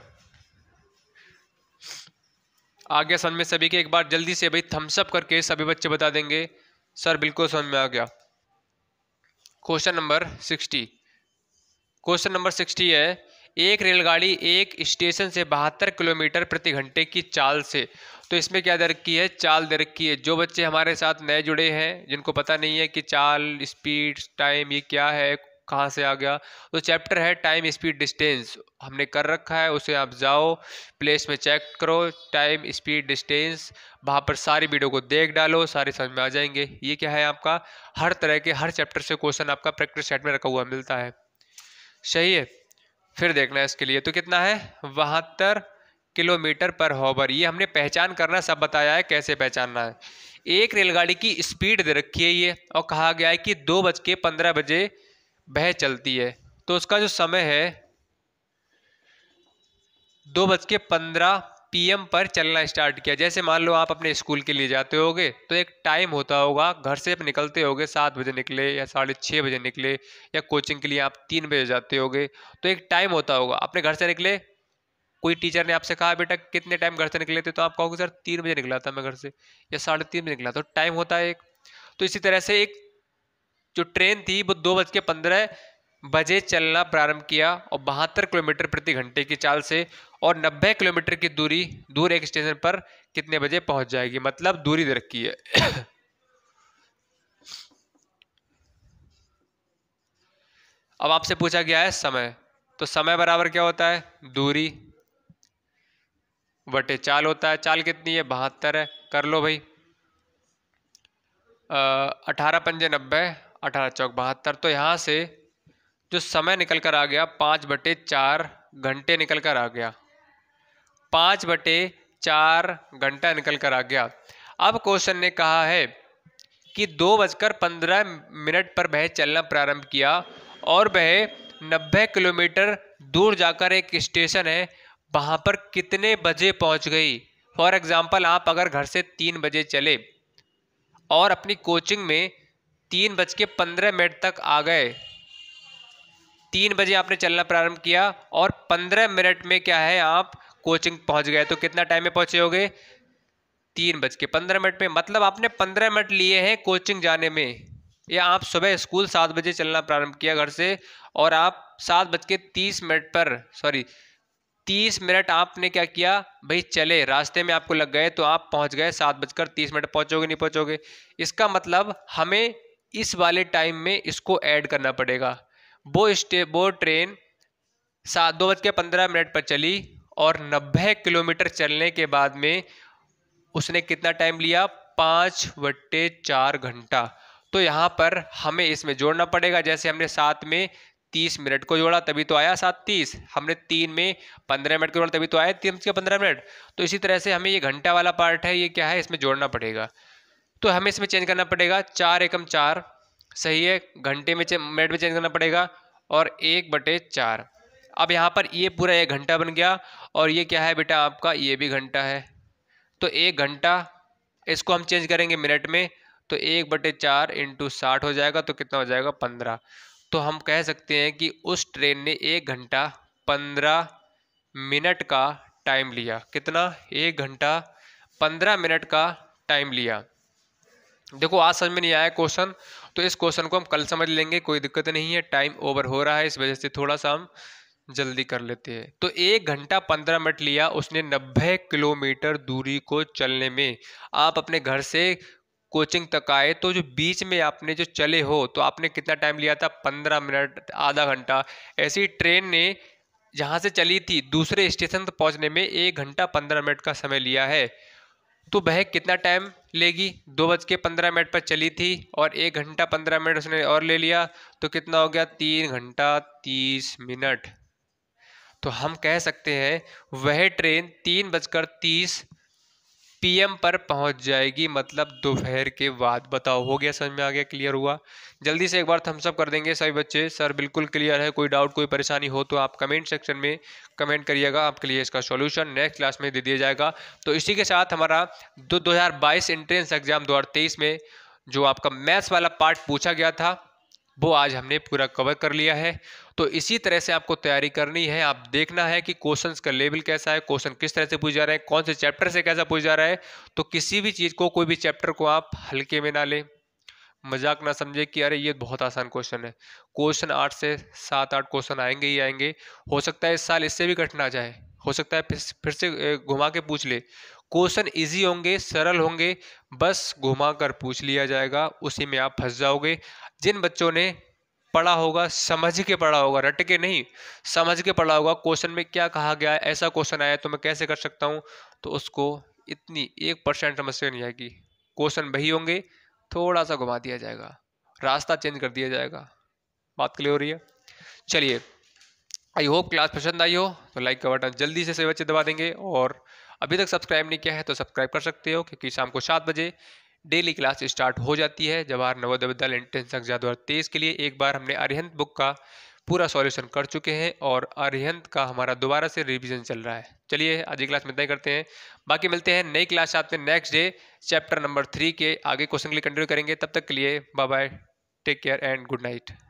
आ गया समझ में सभी के एक बार जल्दी से भाई थम्सअप करके सभी बच्चे बता देंगे सर बिल्कुल समझ में आ गया question number sixty question number sixty है एक रेलगाड़ी एक स्टेशन से बहत्तर किलोमीटर प्रति घंटे की चाल से तो इसमें क्या दे रखी है चाल दे रखी है जो बच्चे हमारे साथ नए जुड़े हैं जिनको पता नहीं है कि चाल स्पीड टाइम ये क्या है कहाँ से आ गया तो चैप्टर है टाइम स्पीड डिस्टेंस हमने कर रखा है उसे आप जाओ प्लेस में चेक करो टाइम स्पीड डिस्टेंस वहाँ पर सारी वीडियो को देख डालो सारे समझ में आ जाएंगे ये क्या है आपका हर तरह के हर चैप्टर से क्वेश्चन आपका प्रैक्टिस सेट में रखा हुआ मिलता है सही है फिर देखना है इसके लिए तो कितना है बहत्तर किलोमीटर पर हॉवर ये हमने पहचान करना सब बताया है कैसे पहचानना है एक रेलगाड़ी की स्पीड दे रखी है ये और कहा गया है कि दो बज के पंद्रह बजे बह चलती है तो उसका जो समय है दो बज के पंद्रह पीएम पर चलना स्टार्ट किया जैसे मान लो आप अपने स्कूल के लिए जाते होगे तो एक टाइम होता होगा घर से आप निकलते होगे सात बजे निकले या साढ़े छः बजे निकले या कोचिंग के लिए आप तीन बजे जाते होगे तो एक टाइम होता होगा अपने घर से निकले कोई टीचर ने आपसे कहा बेटा कितने टाइम घर से निकले थे तो आप कहोगे सर तीन बजे निकला था मैं घर से या साढ़े तीन बजे निकला तो टाइम होता है एक तो इसी तरह से एक जो ट्रेन थी वो दो बज के पंद्रह बजे चलना प्रारंभ किया और बहत्तर किलोमीटर प्रति घंटे की चाल से और 90 किलोमीटर की दूरी दूर एक स्टेशन पर कितने बजे पहुंच जाएगी मतलब दूरी दे रखी है अब आपसे पूछा गया है समय तो समय बराबर क्या होता है दूरी बटे चाल होता है चाल कितनी है बहत्तर है कर लो भाई अठारह पंजे नब्बे अठारह चौक बहत्तर तो यहाँ से जो समय निकल कर आ गया पाँच बटे चार घंटे निकल कर आ गया पाँच बटे चार घंटा निकल कर आ गया अब क्वेश्चन ने कहा है कि दो बजकर पंद्रह मिनट पर वह चलना प्रारंभ किया और वह नब्बे किलोमीटर दूर जाकर एक स्टेशन है वहाँ पर कितने बजे पहुँच गई फॉर एग्ज़ाम्पल आप अगर घर से तीन बजे चले और अपनी कोचिंग में तीन बज के पंद्रह मिनट तक आ गए तीन बजे आपने चलना प्रारंभ किया और पंद्रह मिनट में क्या है आप कोचिंग पहुंच गए तो कितना टाइम में पहुंचे होगे तीन बज के पंद्रह मिनट में मतलब आपने पंद्रह मिनट लिए हैं कोचिंग जाने में या आप सुबह स्कूल सात बजे चलना प्रारंभ किया घर से और आप सात बज के तीस मिनट पर सॉरी तीस मिनट आपने क्या किया भाई चले रास्ते में आपको लग गए तो आप पहुंच गए सात बजकर तीस मिनट पहुंचोगे नहीं पहुंचोगे इसका मतलब हमें इस वाले टाइम में इसको ऐड करना पड़ेगा वो स्टे वो ट्रेन सात दो बज के पंद्रह मिनट पर चली और नब्बे किलोमीटर चलने के बाद में उसने कितना टाइम लिया पाँच बट्टे चार घंटा तो यहाँ पर हमें इसमें जोड़ना पड़ेगा जैसे हमने सात में तीस मिनट को जोड़ा तभी तो आया सात तीस हमने तीन में पंद्रह मिनट को जोड़ा तभी तो आया तीन के पंद्रह मिनट तो इसी तरह से हमें ये घंटा वाला पार्ट है ये क्या है इसमें जोड़ना पड़ेगा तो हमें इसमें चेंज करना पड़ेगा चार एकम चार सही है घंटे में मिनट में चेंज करना पड़ेगा और एक बटे चार अब यहाँ पर ये पूरा एक घंटा बन गया और ये क्या है बेटा आपका ये भी घंटा है तो एक घंटा इसको हम चेंज करेंगे मिनट में तो एक बटे चार इंटू साठ हो जाएगा तो कितना हो जाएगा पंद्रह तो हम कह सकते हैं कि उस ट्रेन ने एक घंटा पंद्रह मिनट का टाइम लिया कितना एक घंटा पंद्रह मिनट का टाइम लिया देखो आज समझ में नहीं आया क्वेश्चन तो इस क्वेश्चन को हम कल समझ लेंगे कोई दिक्कत नहीं है टाइम ओवर हो रहा है इस वजह से थोड़ा सा हम जल्दी कर लेते हैं तो एक घंटा पंद्रह मिनट लिया उसने नब्बे किलोमीटर दूरी को चलने में आप अपने घर से कोचिंग तक आए तो जो बीच में आपने जो चले हो तो आपने कितना टाइम लिया था पंद्रह मिनट आधा घंटा ऐसी ट्रेन ने जहाँ से चली थी दूसरे स्टेशन तक पहुँचने में एक घंटा पंद्रह मिनट का समय लिया है तो वह कितना टाइम लेगी दो बज के पंद्रह मिनट पर चली थी और एक घंटा पंद्रह मिनट उसने और ले लिया तो कितना हो गया तीन घंटा तीस मिनट तो हम कह सकते हैं वह ट्रेन तीन बजकर तीस पीएम पर पहुंच जाएगी मतलब दोपहर के बाद बताओ हो गया समझ में आ गया क्लियर हुआ जल्दी से एक बार थम्सअप कर देंगे सभी बच्चे सर बिल्कुल क्लियर है कोई डाउट कोई परेशानी हो तो आप कमेंट सेक्शन में कमेंट करिएगा आपके लिए इसका सॉल्यूशन नेक्स्ट क्लास में दे दिया जाएगा तो इसी के साथ हमारा दो दो एंट्रेंस एग्जाम दो में जो आपका मैथ्स वाला पार्ट पूछा गया था वो आज हमने पूरा कवर कर लिया है तो इसी तरह से आपको तैयारी करनी है आप देखना है कि क्वेश्चन का लेवल कैसा है क्वेश्चन किस तरह से पूछ जा रहे हैं कौन से चैप्टर से कैसा पूछ जा रहा है तो किसी भी चीज़ को कोई भी चैप्टर को आप हल्के में ना लें मजाक ना समझे कि अरे ये बहुत आसान क्वेश्चन है क्वेश्चन आठ से सात आठ क्वेश्चन आएंगे ही आएंगे हो सकता है इस साल इससे भी कठिन आ जाए हो सकता है फिर से घुमा के पूछ ले क्वेश्चन इजी होंगे सरल होंगे बस घुमा कर पूछ लिया जाएगा उसी में आप फंस जाओगे जिन बच्चों ने पढ़ा होगा समझ के पढ़ा होगा रट के नहीं समझ के पढ़ा होगा क्वेश्चन में क्या कहा गया है ऐसा क्वेश्चन आया तो मैं कैसे कर सकता हूँ तो उसको इतनी एक परसेंट समस्या नहीं आएगी क्वेश्चन वही होंगे थोड़ा सा घुमा दिया जाएगा रास्ता चेंज कर दिया जाएगा बात क्लियर हो रही है चलिए आई होप क्लास पसंद आई हो तो लाइक का बटन जल्दी से सभी बच्चे दबा देंगे और अभी तक सब्सक्राइब नहीं किया है तो सब्सक्राइब कर सकते हो क्योंकि शाम को सात बजे डेली क्लास स्टार्ट हो जाती है जवाहर नवोदय विद्यालय एंट्रेंस एग्जाम दो के लिए एक बार हमने अरिहंत बुक का पूरा सॉल्यूशन कर चुके हैं और अरिहंत का हमारा दोबारा से रिवीजन चल रहा है चलिए आज की क्लास में तय करते हैं बाकी मिलते हैं नई क्लास आते हैं next day chapter number three के आगे क्वेश्चन के लिए कंटिन्यू करेंगे तब तक के लिए bye bye take care and good night